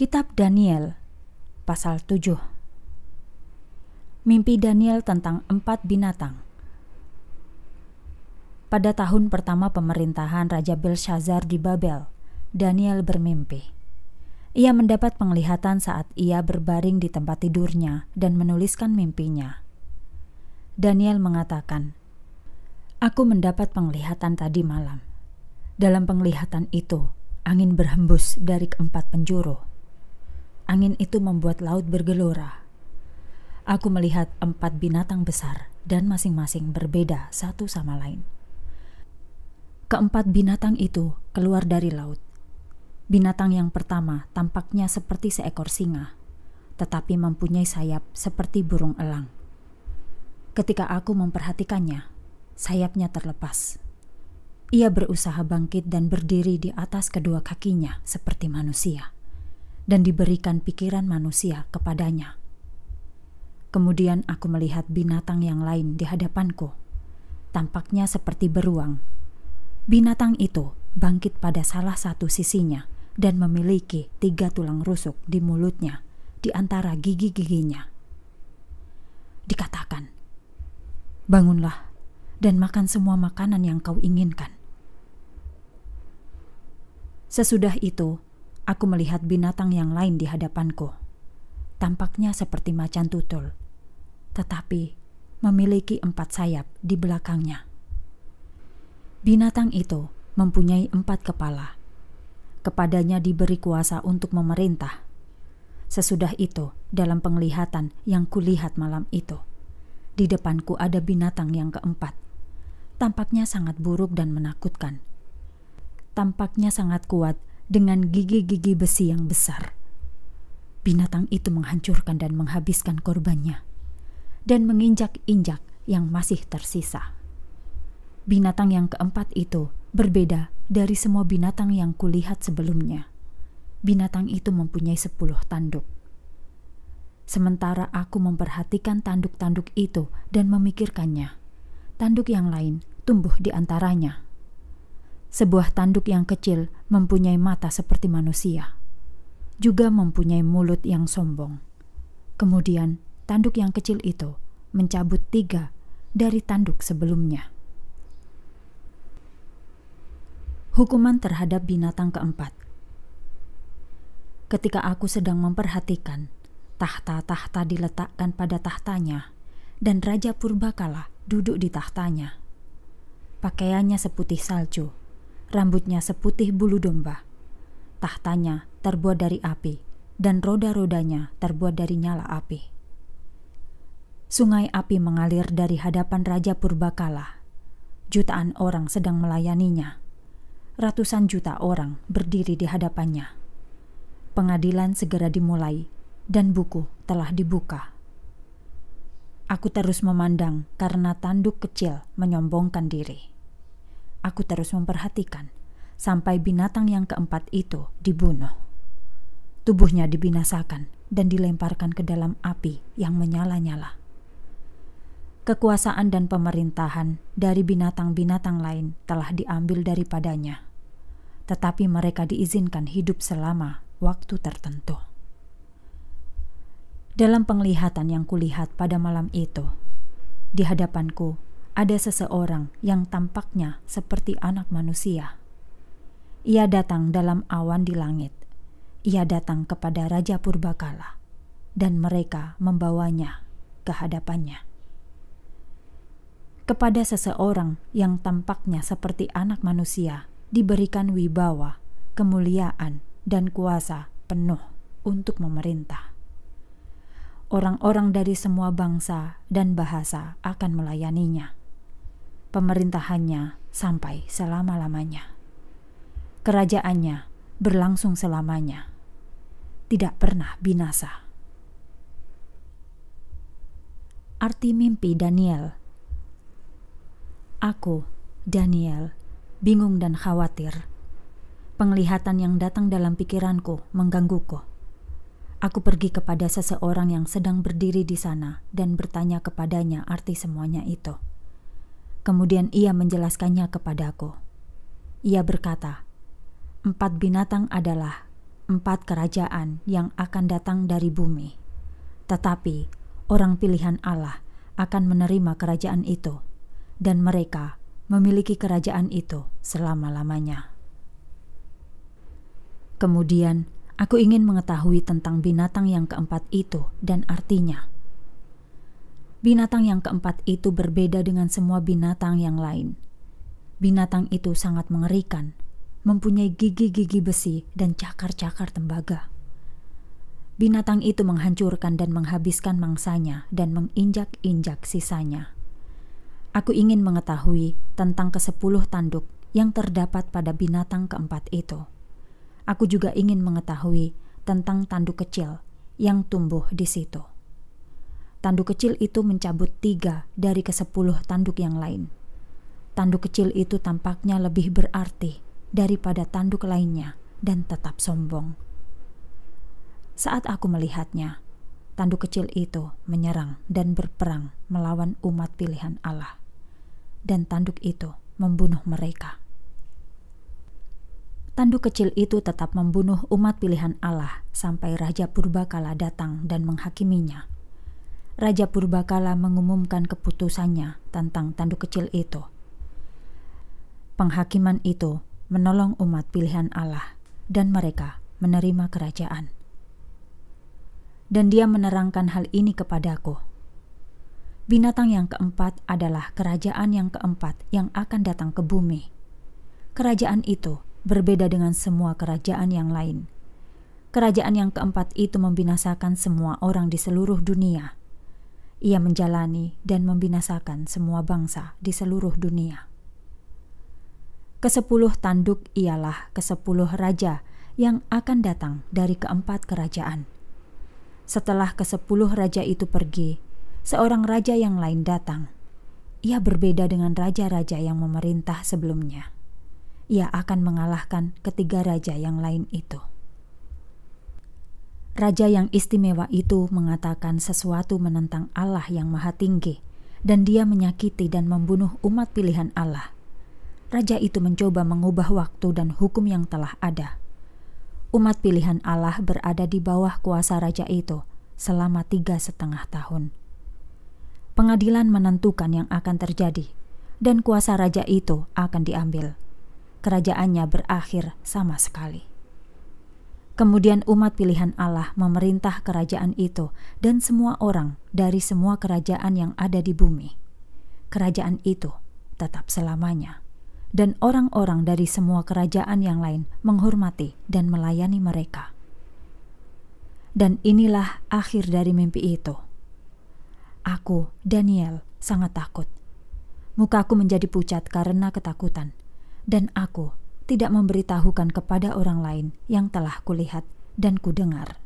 Kitab Daniel pasal 7 Mimpi Daniel tentang empat binatang Pada tahun pertama pemerintahan Raja Belshazzar di Babel, Daniel bermimpi. Ia mendapat penglihatan saat ia berbaring di tempat tidurnya dan menuliskan mimpinya. Daniel mengatakan, Aku mendapat penglihatan tadi malam. Dalam penglihatan itu, angin berhembus dari keempat penjuru Angin itu membuat laut bergelora. Aku melihat empat binatang besar dan masing-masing berbeda satu sama lain. Keempat binatang itu keluar dari laut. Binatang yang pertama tampaknya seperti seekor singa, tetapi mempunyai sayap seperti burung elang. Ketika aku memperhatikannya, sayapnya terlepas. Ia berusaha bangkit dan berdiri di atas kedua kakinya seperti manusia dan diberikan pikiran manusia kepadanya. Kemudian aku melihat binatang yang lain di hadapanku. Tampaknya seperti beruang. Binatang itu bangkit pada salah satu sisinya dan memiliki tiga tulang rusuk di mulutnya di antara gigi-giginya. Dikatakan, "Bangunlah dan makan semua makanan yang kau inginkan." Sesudah itu, Aku melihat binatang yang lain di hadapanku. Tampaknya seperti macan tutul, tetapi memiliki empat sayap di belakangnya. Binatang itu mempunyai empat kepala. Kepadanya diberi kuasa untuk memerintah. Sesudah itu, dalam penglihatan yang kulihat malam itu, di depanku ada binatang yang keempat. Tampaknya sangat buruk dan menakutkan. Tampaknya sangat kuat dengan gigi-gigi besi yang besar. Binatang itu menghancurkan dan menghabiskan korbannya dan menginjak-injak yang masih tersisa. Binatang yang keempat itu berbeda dari semua binatang yang kulihat sebelumnya. Binatang itu mempunyai sepuluh tanduk. Sementara aku memperhatikan tanduk-tanduk itu dan memikirkannya, tanduk yang lain tumbuh di antaranya. Sebuah tanduk yang kecil mempunyai mata seperti manusia, juga mempunyai mulut yang sombong. Kemudian, tanduk yang kecil itu mencabut tiga dari tanduk sebelumnya. Hukuman terhadap binatang keempat. Ketika aku sedang memperhatikan, tahta-tahta diletakkan pada tahtanya, dan Raja Purbakala duduk di tahtanya. Pakaiannya seputih salju, rambutnya seputih bulu domba. Tahtanya terbuat dari api, dan roda-rodanya terbuat dari nyala api. Sungai api mengalir dari hadapan Raja Purbakala. Jutaan orang sedang melayaninya. Ratusan juta orang berdiri di hadapannya. Pengadilan segera dimulai, dan buku telah dibuka. Aku terus memandang karena tanduk kecil menyombongkan diri. Aku terus memperhatikan sampai binatang yang keempat itu dibunuh. Tubuhnya dibinasakan dan dilemparkan ke dalam api yang menyala-nyala. Kekuasaan dan pemerintahan dari binatang-binatang lain telah diambil daripadanya, tetapi mereka diizinkan hidup selama waktu tertentu. Dalam penglihatan yang kulihat pada malam itu, di hadapanku ada seseorang yang tampaknya seperti anak manusia. Ia datang dalam awan di langit. Ia datang kepada Raja Purbakala, dan mereka membawanya ke hadapannya. Kepada seseorang yang tampaknya seperti anak manusia, diberikan wibawa, kemuliaan, dan kuasa penuh untuk memerintah. Orang-orang dari semua bangsa dan bahasa akan melayaninya pemerintahannya sampai selama-lamanya. Kerajaannya berlangsung selamanya, tidak pernah binasa. Arti mimpi Daniel Aku, Daniel, bingung dan khawatir. Penglihatan yang datang dalam pikiranku menggangguku. Aku pergi kepada seseorang yang sedang berdiri di sana dan bertanya kepadanya arti semuanya itu. Kemudian ia menjelaskannya kepadaku. Ia berkata, "Empat binatang adalah empat kerajaan yang akan datang dari bumi, tetapi orang pilihan Allah akan menerima kerajaan itu, dan mereka memiliki kerajaan itu selama-lamanya." Kemudian aku ingin mengetahui tentang binatang yang keempat itu dan artinya. Binatang yang keempat itu berbeda dengan semua binatang yang lain. Binatang itu sangat mengerikan, mempunyai gigi-gigi besi dan cakar-cakar tembaga. Binatang itu menghancurkan dan menghabiskan mangsanya dan menginjak-injak sisanya. Aku ingin mengetahui tentang kesepuluh tanduk yang terdapat pada binatang keempat itu. Aku juga ingin mengetahui tentang tanduk kecil yang tumbuh di situ. Tanduk kecil itu mencabut tiga dari kesepuluh tanduk yang lain. Tanduk kecil itu tampaknya lebih berarti daripada tanduk lainnya dan tetap sombong. Saat aku melihatnya, tanduk kecil itu menyerang dan berperang melawan umat pilihan Allah, dan tanduk itu membunuh mereka. Tanduk kecil itu tetap membunuh umat pilihan Allah sampai Raja Purbakala datang dan menghakiminya Raja Purbakala mengumumkan keputusannya tentang tanduk kecil itu. Penghakiman itu menolong umat pilihan Allah, dan mereka menerima kerajaan. Dan dia menerangkan hal ini kepadaku. Binatang yang keempat adalah kerajaan yang keempat yang akan datang ke bumi. Kerajaan itu berbeda dengan semua kerajaan yang lain. Kerajaan yang keempat itu membinasakan semua orang di seluruh dunia ia menjalani dan membinasakan semua bangsa di seluruh dunia. Kesepuluh tanduk ialah kesepuluh raja yang akan datang dari keempat kerajaan. Setelah kesepuluh raja itu pergi, seorang raja yang lain datang. Ia berbeda dengan raja-raja yang memerintah sebelumnya. Ia akan mengalahkan ketiga raja yang lain itu. Raja yang istimewa itu mengatakan sesuatu menentang Allah yang Maha Tinggi, dan dia menyakiti dan membunuh umat pilihan Allah. Raja itu mencoba mengubah waktu dan hukum yang telah ada. Umat pilihan Allah berada di bawah kuasa raja itu selama tiga setengah tahun. Pengadilan menentukan yang akan terjadi, dan kuasa raja itu akan diambil. Kerajaannya berakhir sama sekali. Kemudian umat pilihan Allah memerintah kerajaan itu dan semua orang dari semua kerajaan yang ada di bumi. Kerajaan itu tetap selamanya. Dan orang-orang dari semua kerajaan yang lain menghormati dan melayani mereka. Dan inilah akhir dari mimpi itu. Aku, Daniel, sangat takut. Mukaku menjadi pucat karena ketakutan, dan aku tidak memberitahukan kepada orang lain yang telah kulihat dan kudengar.